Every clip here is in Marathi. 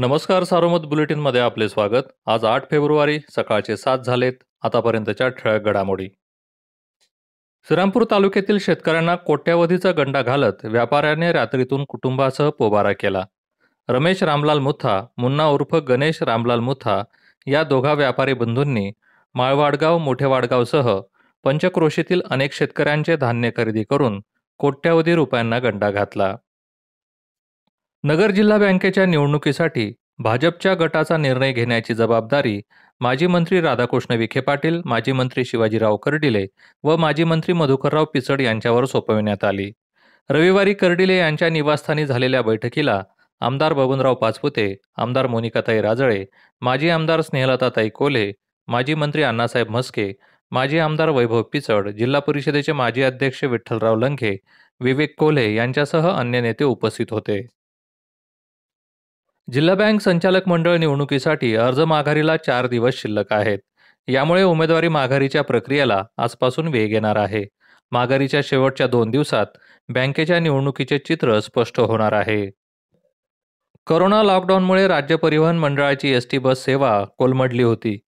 नमस्कार सारोमत बुलेटिनमध्ये आपले स्वागत आज आठ फेब्रुवारी सकाळचे सात झालेत आतापर्यंतच्या ठळक घडामोडी श्रीरामपूर तालुक्यातील शेतकऱ्यांना कोट्यावधीचा गंडा घालत व्यापाऱ्याने रात्रीतून कुटुंबासह पोबारा केला रमेश रामलाल मुथा मुन्ना उर्फ गणेश रामलाल मुथा या दोघा व्यापारी बंधूंनी माळवाडगाव मोठेवाडगावसह पंचक्रोशीतील अनेक शेतकऱ्यांचे धान्य खरेदी करून कोट्यावधी रुपयांना गंडा घातला नगर जिल्हा बँकेच्या निवडणुकीसाठी भाजपच्या गटाचा निर्णय घेण्याची जबाबदारी माजी मंत्री राधाकृष्ण विखे पाटील माजी मंत्री शिवाजीराव कर्डिले व माजी मंत्री मधुकरराव पिचड यांच्यावर सोपविण्यात आली रविवारी कर्डिले यांच्या निवासस्थानी झालेल्या बैठकीला आमदार बबनराव पाचपुते आमदार मोनिकाताई राजळे माजी आमदार स्नेहलताताई कोल्हे माजी मंत्री अण्णासाहेब म्हस्के माजी आमदार वैभव पिचड जिल्हा परिषदेचे माजी अध्यक्ष विठ्ठलराव लंघे विवेक कोल्हे यांच्यासह अन्य नेते उपस्थित होते जिल्हा बँक संचालक मंडळ निवडणुकीसाठी अर्ज माघारीला चार दिवस शिल्लक आहेत यामुळे उमेदवारी माघारीच्या प्रक्रियेला आजपासून वेग येणार आहे माघारीच्या शेवटच्या दोन दिवसात बँकेच्या निवडणुकीचे चित्र स्पष्ट होणार आहे करोना लॉकडाऊनमुळे राज्य परिवहन मंडळाची एस टी बस सेवा कोलमडली होती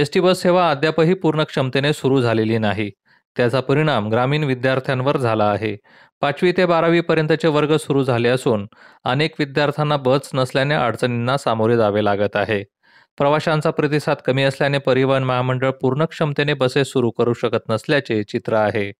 एस टी बस सेवा अद्यापही पूर्ण क्षमतेने सुरू झालेली नाही त्याचा परिणाम ग्रामीण विद्यार्थ्यांवर झाला आहे पाचवी ते पर्यंतचे वर्ग सुरू झाले असून अनेक विद्यार्थ्यांना बस नसल्याने अडचणींना सामोरे जावे लागत आहे प्रवाशांचा प्रतिसाद कमी असल्याने परिवहन महामंडळ पूर्ण क्षमतेने बसेस सुरू करू शकत नसल्याचे चित्र आहे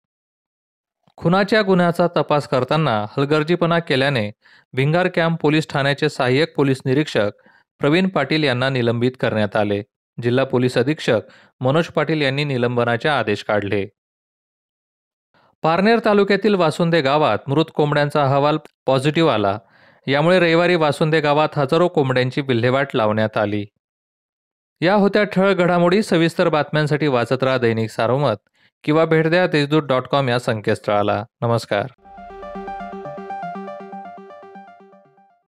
खुनाच्या गुन्ह्याचा तपास करताना हलगर्जीपणा केल्याने भिंगार कॅम्प पोलीस ठाण्याचे सहाय्यक पोलीस निरीक्षक प्रवीण पाटील यांना निलंबित करण्यात आले जिल्हा पोलीस अधीक्षक मनोज पाटील यांनी निलंबनाचे आदेश काढले पारनेर तालुक्यातील वासुंदे गावात मृत कोंबड्यांचा अहवाल पॉझिटिव्ह आला यामुळे रविवारी वासुंदे गावात हजारो कोंबड्यांची विल्हेवाट लावण्यात आली या होत्या ठळ घडामोडी सविस्तर बातम्यांसाठी वाचत राहा दैनिक सारोमत किंवा भेट द्या तेजदूत डॉट कॉम या संकेतस्थळाला नमस्कार